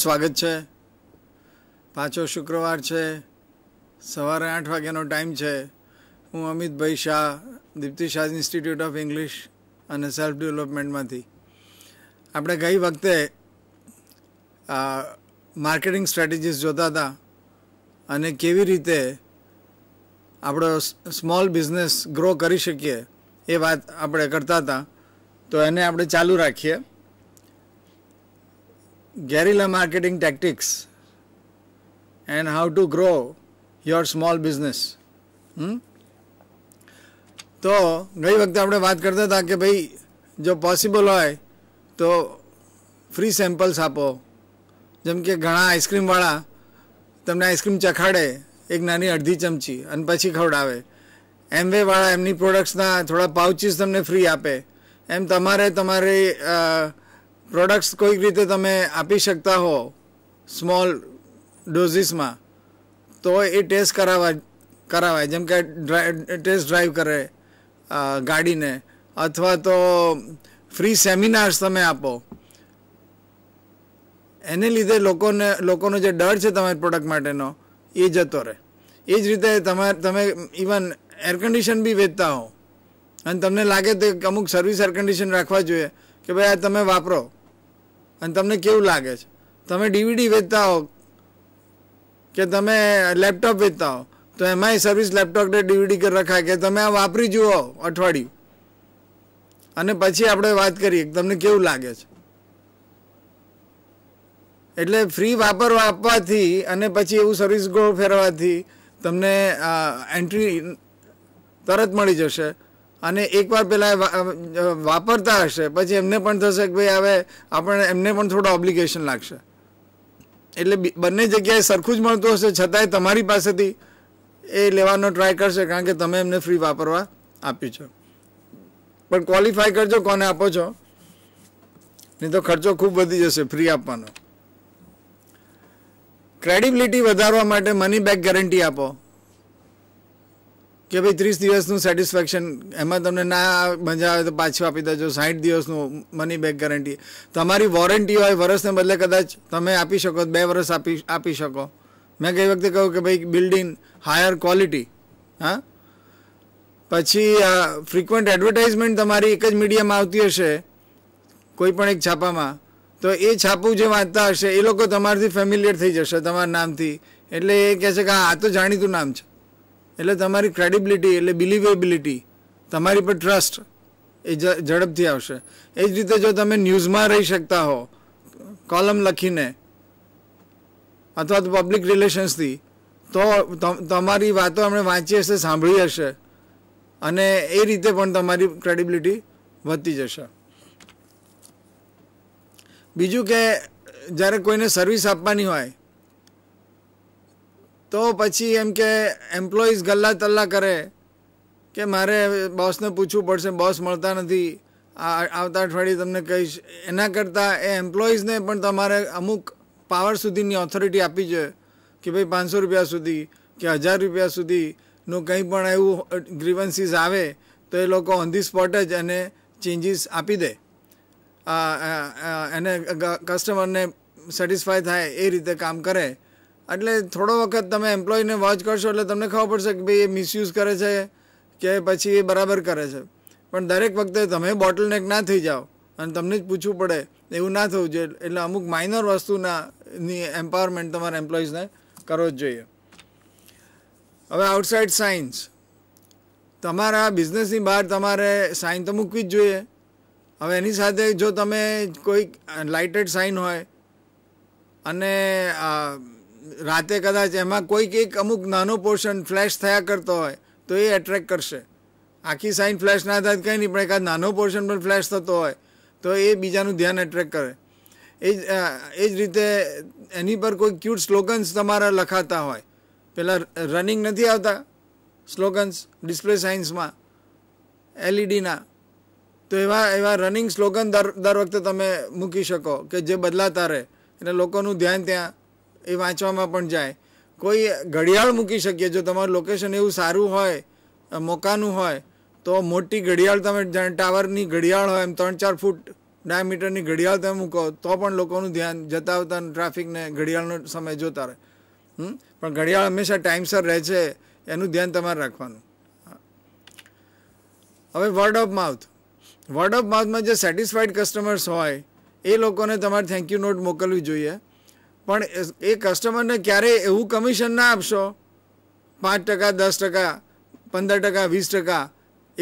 સ્વાગત છે પાછો શુક્રવાર છે સવારે આઠ વાગ્યાનો ટાઈમ છે હું અમિતભાઈ Shah Deepti Shah institute of English અને સેલ્ફ ડેવલપમેન્ટમાંથી આપણે ગઈ વખતે માર્કેટિંગ સ્ટ્રેટેજીસ જોતા હતા અને કેવી રીતે આપણો સ્મોલ બિઝનેસ ગ્રો કરી શકીએ એ વાત આપણે કરતા હતા તો એને આપણે ચાલુ રાખીએ guerrilla marketing tactics and how to grow your small business. Hmm? તો ગઈ વખતે આપણે વાત કરતા હતા કે ભાઈ જો પોસિબલ હોય તો ફ્રી સેમ્પલ્સ આપો જેમ કે ઘણા આઈસ્ક્રીમવાળા તમને આઈસ્ક્રીમ ચખાડે એક નાની અડધી ચમચી અને પછી ખવડાવે એમવેવાળા એમની પ્રોડક્ટ્સના થોડા પાઉચીસ તમને ફ્રી આપે એમ તમારે તમારી પ્રોડક્ટ્સ કોઈક રીતે તમે આપી શકતા હો સ્મોલ ડોઝીસમાં તો એ ટેસ્ટ કરાવવા કરાવાય જેમ કે ટેસ્ટ ડ્રાઈવ કરે ગાડીને અથવા તો ફ્રી સેમિનાર્સ તમે આપો એને લીધે લોકોને લોકોનો જે ડર છે તમારી પ્રોડક્ટ માટેનો એ જતો રહે એ જ રીતે તમાર તમે ઇવન એર કન્ડિશન બી વેચતા હો અને તમને લાગે તો અમુક સર્વિસ એર કન્ડિશન રાખવા જોઈએ કે ભાઈ આ તમે વાપરો અને તમને કેવું લાગે છે તમે ડીવીડી વેચતા હો કે તમે લેપટોપ વેચતા હો તો એમાંય સર્વિસ લેપટોપ ડીવીડી કરી રખાય કે તમે આ વાપરી જુઓ અઠવાડિયું અને પછી આપણે વાત કરીએ તમને કેવું લાગે છે એટલે ફ્રી વાપરવા આપવાથી અને પછી એવું સર્વિસ ગોળ ફેરવાથી તમને એન્ટ્રી તરત મળી જશે અને એકવાર પેલા વાપરતા હશે પછી એમને પણ થશે કે ભાઈ હવે આપણે એમને પણ થોડો ઓબ્લિગેશન લાગશે એટલે બંને જગ્યાએ સરખું જ મળતું હશે છતાંય તમારી પાસેથી એ લેવાનો ટ્રાય કરશે કારણ કે તમે એમને ફ્રી વાપરવા આપ્યું છે પણ ક્વોલિફાય કરજો કોને આપો છો નહીં તો ખર્ચો ખૂબ વધી જશે ફ્રી આપવાનો ક્રેડિબિલિટી વધારવા માટે મની બેક ગેરંટી આપો કે ભાઈ ત્રીસ દિવસનું સેટિસ્ફેક્શન એમાં તમને ના મજા આવે તો પાછું આપી દેજો સાઠ દિવસનું મની બેક ગેરંટી તમારી વોરંટી હોય વર્ષને બદલે કદાચ તમે આપી શકો બે વરસ આપી આપી શકો મેં કઈ વખતે કહ્યું કે ભાઈ બિલ્ડિંગ હાયર ક્વોલિટી હા પછી ફ્રિકવન્ટ એડવર્ટાઇઝમેન્ટ તમારી એક જ મીડિયામાં આવતી હશે કોઈ પણ એક છાપામાં તો એ છાપું જે વાંચતા હશે એ લોકો તમારાથી ફેમિલિયર થઈ જશે તમારા નામથી એટલે એ કહે છે કે આ તો જાણીતું નામ છે એટલે તમારી ક્રેડિબિલિટી એટલે બિલિવેબિલિટી તમારી પર ટ્રસ્ટ એ ઝડપથી આવશે એ જ રીતે જો તમે ન્યૂઝમાં રહી શકતા હો કોલમ લખીને અથવા તો પબ્લિક રિલેશન્સથી તો તમારી વાતો એમણે વાંચી હશે સાંભળી હશે અને એ રીતે પણ તમારી ક્રેડિબિલિટી વધતી જશે બીજું કે જ્યારે કોઈને સર્વિસ આપવાની હોય તો પછી એમ કે એમ્પ્લોઈઝ ગલ્લા તલ્લા કરે કે મારે બોસને પૂછવું પડશે બોસ મળતા નથી આવતા અઠવાડિયે તમને કહીશ એના કરતાં એ એમ્પ્લોઈઝને પણ તમારે અમુક પાવર સુધીની ઓથોરિટી આપી છે કે ભાઈ પાંચસો રૂપિયા સુધી કે હજાર રૂપિયા સુધીનું કંઈ પણ એવું ગ્રીવન્સીસ આવે તો એ લોકો ઓન ધી સ્પોટ જ એને ચેન્જીસ આપી દે એને કસ્ટમરને સેટિસ્ફાય થાય એ રીતે કામ કરે એટલે થોડો વખત તમે એમ્પ્લોયને વોચ કરશો એટલે તમને ખબર પડશે કે ભાઈ એ મિસયુઝ કરે છે કે પછી એ બરાબર કરે છે પણ દરેક વખતે તમે બોટલનેક ના થઈ જાઓ અને તમને જ પૂછવું પડે એવું ના થવું જોઈએ એટલે અમુક માઇનર વસ્તુના ની એમ્પાવરમેન્ટ તમારા એમ્પ્લોઈઝને કરવો જ જોઈએ હવે આઉટસાઇડ સાયન્સ તમારા બિઝનેસની બહાર તમારે સાઇન તો મૂકવી જ જોઈએ હવે એની સાથે જો તમે કોઈક લાઇટેડ સાઇન હોય અને રાતે કદાચ એમાં કોઈક એક અમુક નાનો પોર્શન ફ્લેશ થયા કરતો હોય તો એ એટ્રેક કરશે આખી સાઈન ફ્લેશ ના થાય કંઈ નહીં પણ એકાદ નાનો પોર્શન પણ ફ્લેશ થતો હોય તો એ બીજાનું ધ્યાન એટ્રેક કરે એ જ એ જ રીતે એની પર કોઈ ક્યુટ સ્લોગન્સ તમારા લખાતા હોય પેલા રનિંગ નથી આવતા સ્લોગન્સ ડિસ્પ્લે સાયન્સમાં એલઈડીના તો એવા એવા રનિંગ સ્લોગન દર દર વખતે તમે મૂકી શકો કે જે બદલાતા રહે એટલે લોકોનું ધ્યાન ત્યાં એ વાંચવામાં પણ જાય કોઈ ઘડિયાળ મૂકી શકીએ જો તમારું લોકેશન એવું સારું હોય મોકાનું હોય તો મોટી ઘડિયાળ તમે ટાવરની ઘડિયાળ હોય એમ ત્રણ ચાર ફૂટ ડાયામીટરની ઘડિયાળ તમે મૂકો તો પણ લોકોનું ધ્યાન જતા આવતા ટ્રાફિકને ઘડિયાળનો સમય જોતા રહે પણ ઘડિયાળ હંમેશા ટાઈમસર રહે છે એનું ધ્યાન તમારે રાખવાનું હવે word of mouth word of માઉથમાં જે સેટિસ્ફાઈડ કસ્ટમર્સ હોય એ લોકોને તમારે થેન્ક યુ નોટ મોકલવી જોઈએ પણ એ કસ્ટમરને ક્યારેય એવું કમિશન ના આપશો પાંચ ટકા દસ ટકા પંદર ટકા વીસ ટકા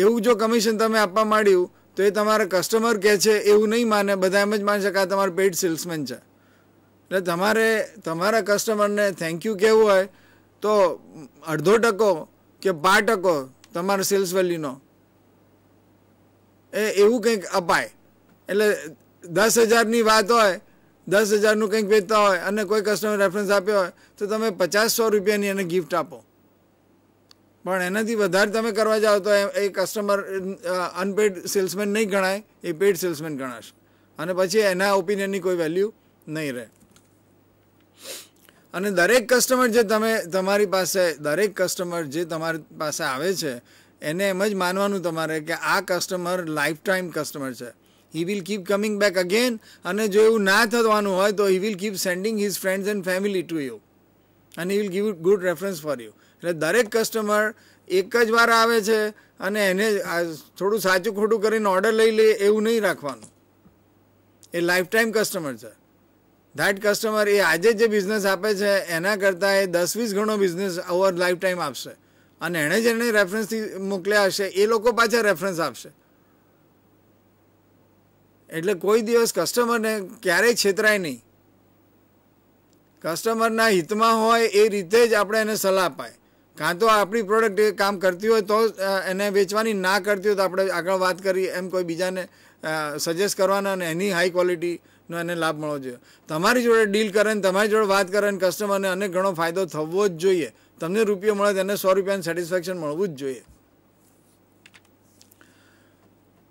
એવું જો કમિશન તમે આપવા માંડ્યું તો એ તમારા કસ્ટમર કહે છે એવું નહીં માને બધા એમ જ માની કે આ તમારો પેઇડ સેલ્સમેન છે એટલે તમારે તમારા કસ્ટમરને થેન્ક યુ કહેવું હોય તો અડધો ટકો કે બાર ટકો તમારા સેલ્સ વેલ્યુનો એ એવું કંઈક અપાય એટલે દસ હજારની વાત હોય દસ હજારનું કંઈક વેચતા હોય અને કોઈ કસ્ટમર રેફરન્સ આપ્યો હોય તો તમે પચાસ સો રૂપિયાની એને ગિફ્ટ આપો પણ એનાથી વધારે તમે કરવા જાઓ તો એ કસ્ટમર અનપેડ સેલ્સમેન નહીં ગણાય એ પેડ સેલ્સમેન ગણાશે અને પછી એના ઓપિનિયનની કોઈ વેલ્યુ નહીં રહે અને દરેક કસ્ટમર જે તમે તમારી પાસે દરેક કસ્ટમર જે તમારી પાસે આવે છે એને એમ જ માનવાનું તમારે કે આ કસ્ટમર લાઈફ ટાઈમ કસ્ટમર છે he will keep coming back again અને જો એવું ના થવાનું હોય તો he will keep sending his friends and family to you અને he will give good reference for you એટલે દરેક કસ્ટમર એક જ વાર આવે છે અને એને થોડું સાચું ખોટું કરીને ઓર્ડર લઈ લે એવું નહીં રાખવાનું એ લાઈફ ટાઈમ કસ્ટમર છે ધેટ કસ્ટમર એ આજે જે બિઝનેસ આપે છે એના કરતાં એ દસ વીસ ગણો બિઝનેસ ઓવર લાઈફ ટાઈમ આપશે અને એણે જ એને રેફરન્સથી મોકલ્યા હશે એ લોકો પાછા રેફરન્સ આપશે એટલે કોઈ દિવસ કસ્ટમરને ક્યારેય છેતરાય નહીં કસ્ટમરના હિતમાં હોય એ રીતે જ આપણે એને સલાહ અપાય કાં તો આપણી પ્રોડક્ટ એ કામ કરતી હોય તો એને વેચવાની ના કરતી હોય તો આપણે આગળ વાત કરી એમ કોઈ બીજાને સજેસ્ટ કરવાના અને એની હાઈ ક્વોલિટીનો એને લાભ મળવો જોઈએ તમારી જોડે ડીલ કરે ને તમારી જોડે વાત કરે ને કસ્ટમરને અને ઘણો ફાયદો થવો જ જોઈએ તમને રૂપિયો મળે તેને સો રૂપિયાનું સેટિસ્ફેક્શન મળવું જ જોઈએ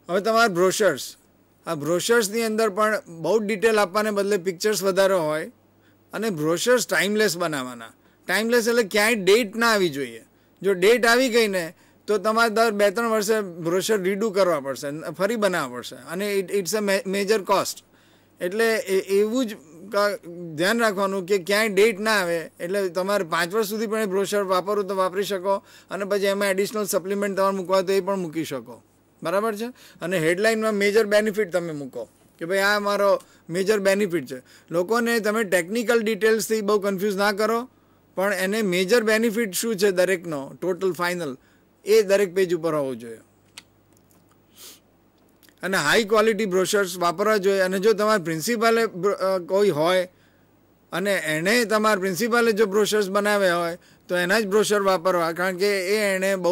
હવે તમારા બ્રોશર્સ આ બ્રોશર્સની અંદર પણ બહુ ડિટેલ આપવાને બદલે પિક્ચર્સ વધારે હોય અને બ્રોશર્સ ટાઈમલેસ બનાવવાના ટાઈમલેસ એટલે ક્યાંય ડેટ ના આવી જોઈએ જો ડેટ આવી ગઈ ને તો તમારે દર બે ત્રણ વર્ષે બ્રોશર રીડુ કરવા પડશે ફરી બનાવવા પડશે અને ઇટ્સ અ મેજર કોસ્ટ એટલે એવું જ ધ્યાન રાખવાનું કે ક્યાંય ડેટ ના આવે એટલે તમારે પાંચ વર્ષ સુધી પણ એ બ્રોશર વાપરવું તો વાપરી શકો અને પછી એમાં એડિશનલ સપ્લિમેન્ટ તમારે મૂકવા તો એ પણ મૂકી શકો બરાબર છે અને હેડલાઇનમાં મેજર બેનિફિટ તમે મૂકો કે ભાઈ આ મારો મેજર બેનિફિટ છે લોકોને તમે ટેકનિકલ ડિટેલ્સથી બહુ કન્ફ્યુઝ ના કરો પણ એને મેજર બેનિફિટ શું છે દરેકનો ટોટલ ફાઇનલ એ દરેક પેજ ઉપર હોવો જોઈએ અને હાઈ ક્વોલિટી બ્રોશર્સ વાપરવા જોઈએ અને જો તમારા પ્રિન્સિપાલે કોઈ હોય અને એણે તમારા પ્રિન્સિપાલે જો બ્રોશર્સ બનાવ્યા હોય તો એના જ બ્રોશર વાપરવા કારણ કે એ એણે બહુ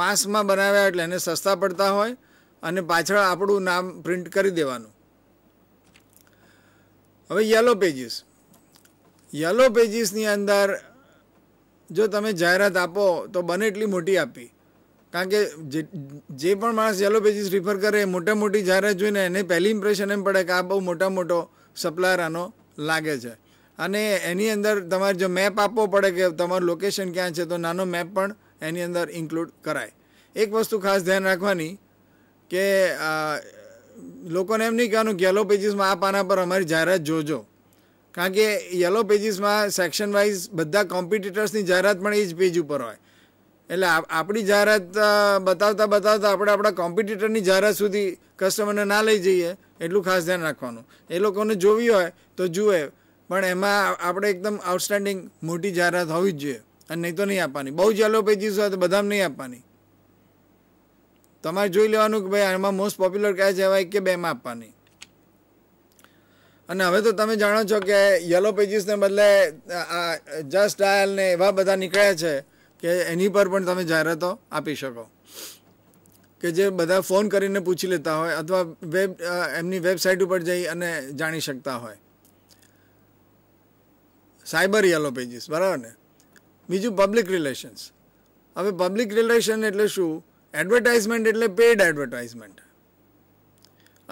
માસમાં બનાવ્યા એટલે એને સસ્તા પડતા હોય અને પાછળ આપણું નામ પ્રિન્ટ કરી દેવાનું હવે યલો પેજીસ યલો પેજીસની અંદર જો તમે જાહેરાત આપો તો બને એટલી મોટી આપી કારણ કે જે પણ માણસ યલો પેજીસ રિફર કરે એ મોટા મોટી જાહેરાત જોઈને એને પહેલી ઇમ્પ્રેશન એમ પડે કે આ બહુ મોટા મોટો સપ્લાયર આનો લાગે છે અને એની અંદર તમારે જો મેપ આપવો પડે કે તમારું લોકેશન ક્યાં છે તો નાનો મેપ પણ એની અંદર ઇન્ક્લુડ કરાય એક વસ્તુ ખાસ ધ્યાન રાખવાની કે લોકોને એમ નહીં કહેવાનું કે યલો પેજીસમાં આ પાના પર અમારી જાહેરાત જોજો કારણ કે યલો પેજીસમાં સેક્શન વાઇઝ બધા કોમ્પિટિટર્સની જાહેરાત પણ એ જ પેજ ઉપર હોય એટલે આપણી જાહેરાત બતાવતા બતાવતા આપણે આપણા કોમ્પિટિટરની જાહેરાત સુધી કસ્ટમરને ના લઈ જઈએ એટલું ખાસ ધ્યાન રાખવાનું એ લોકોને જોવી હોય તો જુએ પણ એમાં આપણે એકદમ આઉટસ્ટેન્ડિંગ મોટી જાહેરાત હોવી જ જોઈએ અને નહીં તો નહીં આપવાની બહુ જ યલો પેજીસ હોય તો બધામાં નહીં આપવાની તમારે જોઈ લેવાનું કે ભાઈ એમાં મોસ્ટ પોપ્યુલર કયા કહેવાય કે બેમાં આપવાની અને હવે તો તમે જાણો છો કે યલો પેજીસને બદલે જસ્ટ ડાયલ ને એવા બધા નીકળ્યા છે કે એની પર પણ તમે જાહેરાતો આપી શકો કે જે બધા ફોન કરીને પૂછી લેતા હોય અથવા વેબ એમની વેબસાઇટ ઉપર જઈ અને જાણી શકતા હોય સાયબર યલો પેજીસ બરાબર ને બીજું પબ્લિક રિલેશન્સ હવે પબ્લિક રિલેશન એટલે શું એડવર્ટાઇઝમેન્ટ એટલે પેઇડ એડવર્ટાઇઝમેન્ટ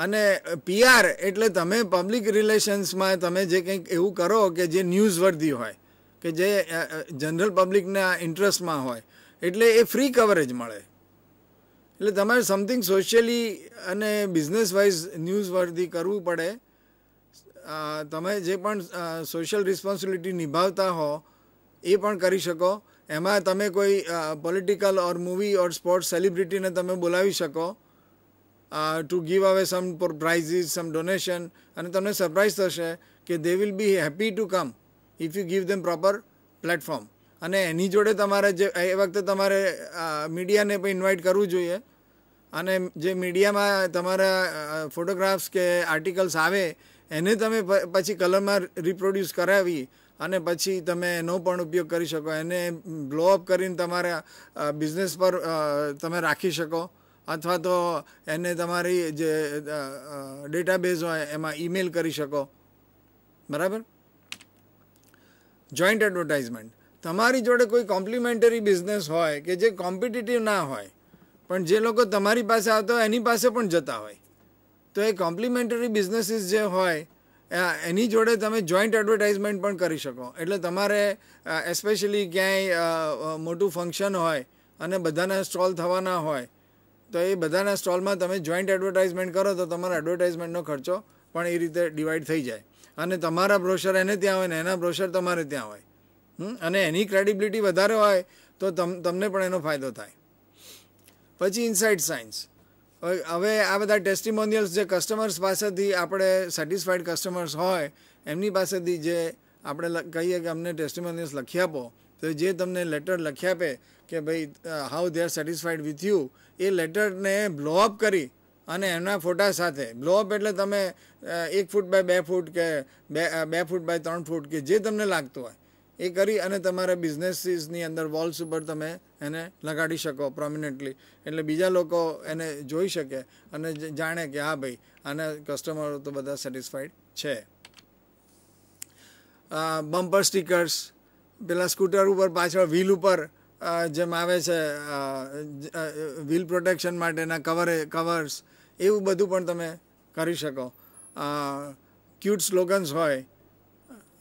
અને પીઆર એટલે તમે પબ્લિક રિલેશન્સમાં તમે જે કંઈક એવું કરો કે જે ન્યૂઝવર્ધી હોય કે જે જનરલ પબ્લિકના ઇન્ટરેસ્ટમાં હોય એટલે એ ફ્રી કવરેજ મળે એટલે તમારે સમથિંગ સોશિયલી અને બિઝનેસ વાઇઝ ન્યૂઝવર્ધી કરવું પડે તમે જે પણ સોશિયલ રિસ્પોન્સિબિલિટી નિભાવતા હો એ પણ કરી શકો એમાં તમે કોઈ political or movie or sports સેલિબ્રિટીને તમે બોલાવી શકો ટુ ગીવ અવે સમ પ્રાઇઝીસ સમ ડોનેશન અને તમને સરપ્રાઇઝ થશે કે they will be happy to come if you give them proper platform અને એની જોડે તમારે જે એ વખતે તમારે મીડિયાને પણ ઇન્વાઇટ કરવું જોઈએ અને જે મીડિયામાં તમારા ફોટોગ્રાફ્સ કે આર્ટિકલ્સ આવે એને તમે પછી કલરમાં રિપ્રોડ્યુસ કરાવી અને પછી તમે એનો પણ ઉપયોગ કરી શકો એને બ્લો અપ કરીને તમારા બિઝનેસ પર તમે રાખી શકો અથવા તો એને તમારી જે ડેટાબેઝ હોય એમાં ઈમેલ કરી શકો બરાબર જોઈન્ટ એડવર્ટાઇઝમેન્ટ તમારી જોડે કોઈ કોમ્પ્લિમેન્ટરી બિઝનેસ હોય કે જે કોમ્પિટિટિવ ના હોય પણ જે લોકો તમારી પાસે આવતા હોય એની પાસે પણ જતા હોય તો એ કોમ્પ્લિમેન્ટરી બિઝનેસીસ જે હોય એની જોડે તમે જોઈન્ટ એડવર્ટાઇઝમેન્ટ પણ કરી શકો એટલે તમારે એસ્પેશિયલી ક્યાંય મોટું ફંક્શન હોય અને બધાના સ્ટોલ થવાના હોય તો એ બધાના સ્ટોલમાં તમે જોઈન્ટ એડવર્ટાઇઝમેન્ટ કરો તો તમારા એડવર્ટાઇઝમેન્ટનો ખર્ચો પણ એ રીતે ડિવાઈડ થઈ જાય અને તમારા બ્રોશર એને ત્યાં હોય ને એના બ્રોશર તમારે ત્યાં હોય અને એની ક્રેડિબિલિટી વધારે હોય તો તમને પણ એનો ફાયદો થાય પછી ઇનસાઇડ સાયન્સ હવે આ બધા ટેસ્ટિમોનિયલ્સ જે કસ્ટમર્સ પાસેથી આપણે સેટિસ્ફાઈડ કસ્ટમર્સ હોય એમની પાસેથી જે આપણે કહીએ કે અમને ટેસ્ટિમોનિયલ્સ લખી આપો તો જે તમને લેટર લખી આપે કે ભાઈ how they are satisfied with you એ લેટરને બ્લો કરી અને એના ફોટા સાથે બ્લો એટલે તમે એક ફૂટ બાય બે ફૂટ કે બે બે ફૂટ બાય ત્રણ ફૂટ કે જે તમને લાગતું હોય એ કરી અને તમારા બિઝનેસીસની અંદર વોલ્સ ઉપર તમે એને લગાડી શકો પ્રોમિનન્ટલી એટલે બીજા લોકો એને જોઈ શકે અને જાણે કે હા ભાઈ આના કસ્ટમરો તો બધા સેટિસ્ફાઈડ છે બમ્પર સ્ટીકર્સ પેલા સ્કૂટર ઉપર પાછળ વ્હીલ ઉપર જેમ આવે છે વ્હીલ પ્રોટેક્શન માટેના કવરે કવર્સ એવું બધું પણ તમે કરી શકો ક્યુટ સ્લોગન્સ હોય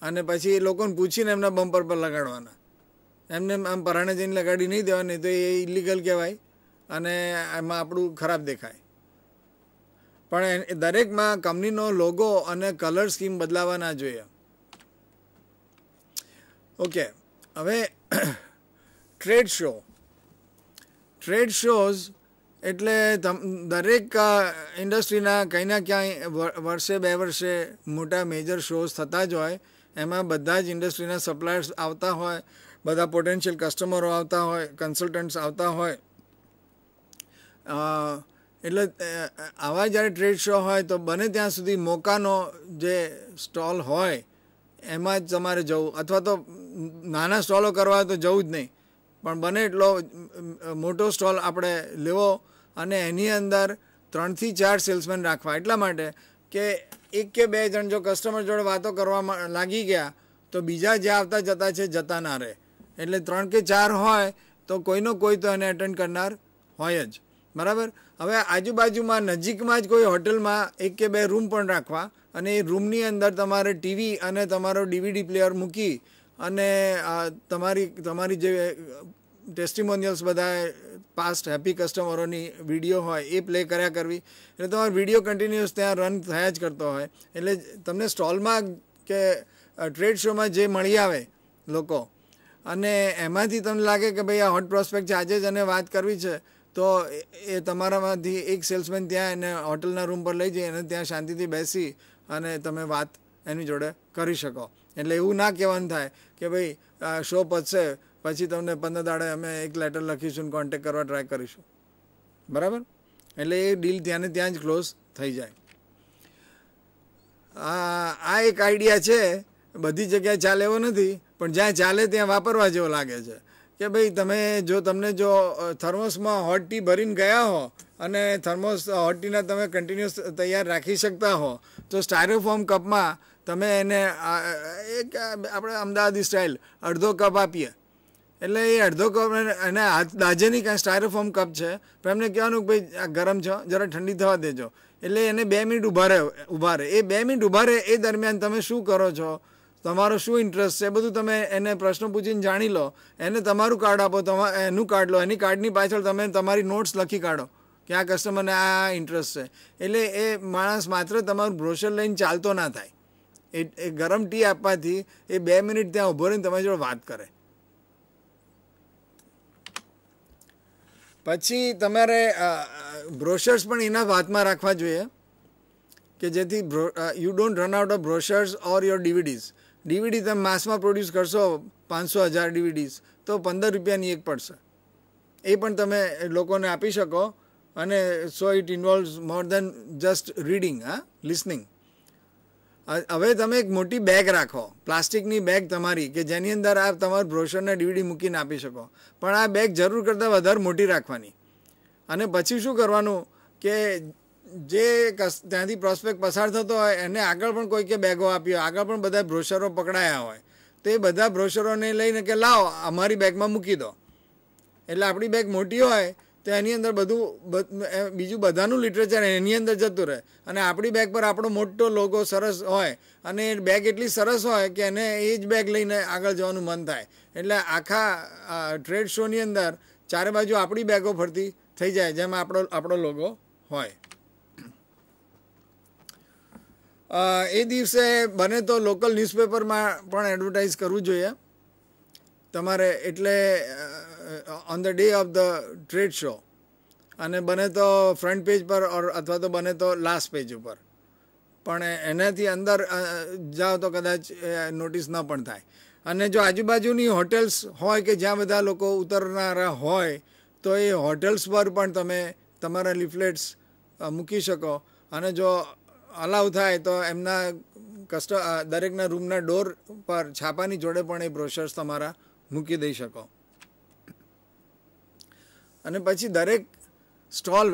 અને પછી એ લોકોને પૂછીને એમના બમ્પર પર લગાડવાના એમને આમ પરાણે જઈને લગાડી નહીં દેવાની તો એ ઇલીગલ કહેવાય અને એમાં આપણું ખરાબ દેખાય પણ દરેકમાં કંપનીનો લોગો અને કલર સ્કીમ બદલાવાના જોઈએ ઓકે હવે ટ્રેડ શો ટ્રેડ શોઝ એટલે દરેક ઇન્ડસ્ટ્રીના કંઈ ના ક્યાંય વર્ષે બે વર્ષે મોટા મેજર શોઝ થતા જ હોય એમાં બધા જ ઇન્ડસ્ટ્રીના સપ્લાયર્સ આવતા હોય બધા પોટેન્શિયલ કસ્ટમરો આવતા હોય કન્સલ્ટન્ટ્સ આવતા હોય એટલે આવા જ્યારે ટ્રેડ શો હોય તો બને ત્યાં સુધી મોકાનો જે સ્ટોલ હોય એમાં જ તમારે જવું અથવા તો નાના સ્ટોલો કરવા હોય તો જવું જ નહીં પણ બને એટલો મોટો સ્ટોલ આપણે લેવો અને એની અંદર ત્રણથી ચાર સેલ્સમેન રાખવા એટલા માટે કે એક કે બે જણ જો કસ્ટમર જોડે વાતો કરવા લાગી ગયા તો બીજા જે આવતા જતા છે જતા ના રહે એટલે ત્રણ કે ચાર હોય તો કોઈનો કોઈ તો એને અટેન્ડ કરનાર હોય જ બરાબર હવે આજુબાજુમાં નજીકમાં જ કોઈ હોટલમાં એક કે બે રૂમ પણ રાખવા અને એ રૂમની અંદર તમારે ટીવી અને તમારો ડીવીડી પ્લેયર મૂકી અને તમારી તમારી જે ટેસ્ટિમોનિયલ્સ બધા પાસ્ટ હેપી કસ્ટમરોની વિડીયો હોય એ પ્લે કર્યા કરવી એટલે તમારો વિડીયો કન્ટિન્યુઅસ ત્યાં રન થયા જ કરતો હોય એટલે તમને સ્ટોલમાં કે ટ્રેડ શોમાં જે મળી આવે લોકો અને એમાંથી તમને લાગે કે ભાઈ આ હોટ પ્રોસ્પેક્ટ છે આજે જ એને વાત કરવી છે તો એ તમારામાંથી એક સેલ્સમેન ત્યાં એને હોટલના રૂમ પર લઈ જઈ અને ત્યાં શાંતિથી બેસી અને તમે વાત એની જોડે કરી શકો એટલે એવું ના કહેવાનું થાય કે ભાઈ શો પચશે પછી તમને પંદર દાડે અમે એક લેટર લખીશું કોન્ટેક કરવા ટ્રાય કરીશું બરાબર એટલે એ ડીલ ત્યાંને ત્યાં જ ક્લોઝ થઈ જાય આ એક આઈડિયા છે બધી જગ્યાએ ચાલે એવો નથી પણ જ્યાં ચાલે ત્યાં વાપરવા જેવો લાગે છે કે ભાઈ તમે જો તમને જો થર્મોસમાં હોટ ટી ભરીને ગયા હો અને થર્મોસ હોટ ટીના તમે કન્ટિન્યુઅસ તૈયાર રાખી શકતા હો તો સ્ટાયરોફોમ કપમાં તમે એને એક આપણે અમદાવાદી સ્ટાઇલ અડધો કપ આપીએ એટલે એ અડધો કપ અને દાજેની કાંઈ સ્ટાયરોફોમ કપ છે પણ એમને કહેવાનું કે ભાઈ આ ગરમ છો જરા ઠંડી થવા દેજો એટલે એને બે મિનિટ ઊભા રહે ઊભા રહે એ બે મિનિટ ઊભા રહે એ દરમિયાન તમે શું કરો છો તમારો શું ઇન્ટરેસ્ટ છે બધું તમે એને પ્રશ્નો પૂછીને જાણી લો એને તમારું કાર્ડ આપો તમા એનું કાર્ડ લો એની કાર્ડની પાછળ તમે તમારી નોટ્સ લખી કાઢો કે આ કસ્ટમરને આ ઇન્ટરેસ્ટ છે એટલે એ માણસ માત્ર તમારું બ્રોશર લઈને ચાલતો ના થાય એ ગરમ ટી આપવાથી એ બે મિનિટ ત્યાં ઊભો રહીને તમારી જોડે વાત કરે પછી તમારે બ્રોશર્સ પણ એના વાતમાં રાખવા જોઈએ કે જેથી you don't run out of brochures or your DVDs DVD તમે માસમાં પ્રોડ્યુસ કરશો પાંચસો હજાર ડીવીડીઝ તો પંદર રૂપિયાની એક પડશે એ પણ તમે લોકોને આપી શકો અને so it involve more than just reading હા લિસનિંગ હવે તમે એક મોટી બેગ રાખો પ્લાસ્ટિકની બેગ તમારી કે જેની અંદર આ તમારું બ્રોશરને ડીવીડી મૂકીને આપી શકો પણ આ બેગ જરૂર કરતાં વધારે મોટી રાખવાની અને પછી શું કરવાનું કે જે ત્યાંથી પ્રોસ્પેક્ટ પસાર થતો હોય એને આગળ પણ કોઈકે બેગો આપી હોય આગળ પણ બધા બ્રોશરો પકડાયા હોય તો એ બધા બ્રોશરોને લઈને કે લાવો અમારી બેગમાં મૂકી દો એટલે આપણી બેગ મોટી હોય તો એની અંદર બધું બીજું બધાનું લિટરેચર એની અંદર જતું રહે અને આપણી બેગ પર આપણો મોટો લોગો સરસ હોય અને બેગ એટલી સરસ હોય કે એને એ જ બેગ લઈને આગળ જવાનું મન થાય એટલે આખા ટ્રેડ શોની અંદર ચારે બાજુ આપણી બેગો ફરતી થઈ જાય જેમાં આપણો આપણો લોગો હોય એ દિવસે બને તો લોકલ ન્યૂઝપેપરમાં પણ એડવર્ટાઇઝ કરવું જોઈએ તમારે એટલે on the day of the trade show અને બને તો ફ્રન્ટ પેજ પર ઓર અથવા તો બને તો લાસ્ટ પેજ ઉપર પણ એનાથી અંદર જાઓ તો કદાચ નોટિસ ન પણ થાય અને જો આજુબાજુની હોટેલ્સ હોય કે જ્યાં બધા લોકો ઉતરનારા હોય તો એ હોટેલ્સ પર પણ તમે તમારા લિફલેટ્સ મૂકી શકો અને જો અલાઉ થાય તો એમના કસ્ટ દરેકના રૂમના ડોર પર છાપાની જોડે પણ એ બ્રોશર્સ તમારા મૂકી દઈ શકો અને પછી દરેક સ્ટોલ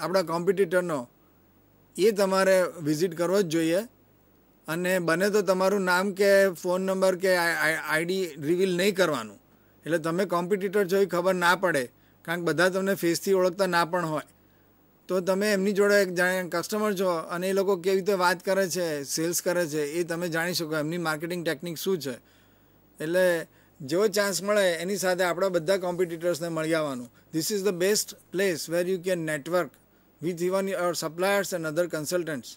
આપણા કોમ્પિટિટરનો એ તમારે વિઝિટ કરવો જ જોઈએ અને બને તો તમારું નામ કે ફોન નંબર કે આઈડી રિવીલ નહીં કરવાનું એટલે તમે કોમ્પિટિટર છો એ ખબર ના પડે કારણ કે બધા તમને ફેસથી ઓળખતા ના પણ હોય તો તમે એમની જોડે કસ્ટમર છો અને એ લોકો કેવી રીતે વાત કરે છે સેલ્સ કરે છે એ તમે જાણી શકો એમની માર્કેટિંગ ટેકનિક શું છે એટલે જેવો ચાન્સ મળે એની સાથે આપણા બધા કોમ્પિટિટર્સને મળી આવવાનું this is the best place where you can network with even your suppliers and other consultants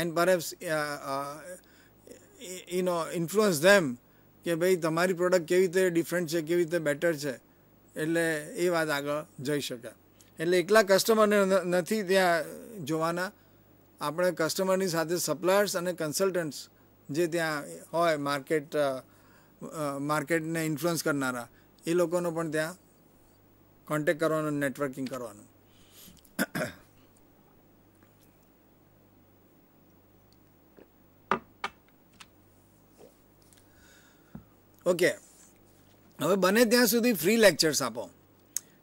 and perhaps you know influence them કે ભાઈ તમારી પ્રોડક્ટ કેવી રીતે ડિફરન્ટ છે કેવી રીતે બેટર છે એટલે એ વાત આગળ જઈ શકે એટલે એકલા કસ્ટમરને નથી ત્યાં જોવાના આપણે કસ્ટમરની સાથે સપ્લાયર્સ અને કન્સલ્ટન્ટ્સ જે ત્યાં હોય માર્કેટ માર્કેટને ઇન્ફ્લુઅન્સ કરનારા એ લોકોનો પણ ત્યાં કોન્ટેક કરવાનો નેટવર્કિંગ કરવાનું ઓકે હવે બને ત્યાં સુધી ફ્રી લેક્ચર્સ આપો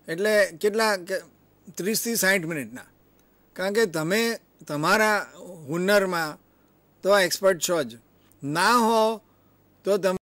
એટલે કેટલા ત્રીસથી સાઠ મિનિટના કારણ કે તમે તમારા હુનરમાં તો એક્સપર્ટ છો જ ના હો તો તમે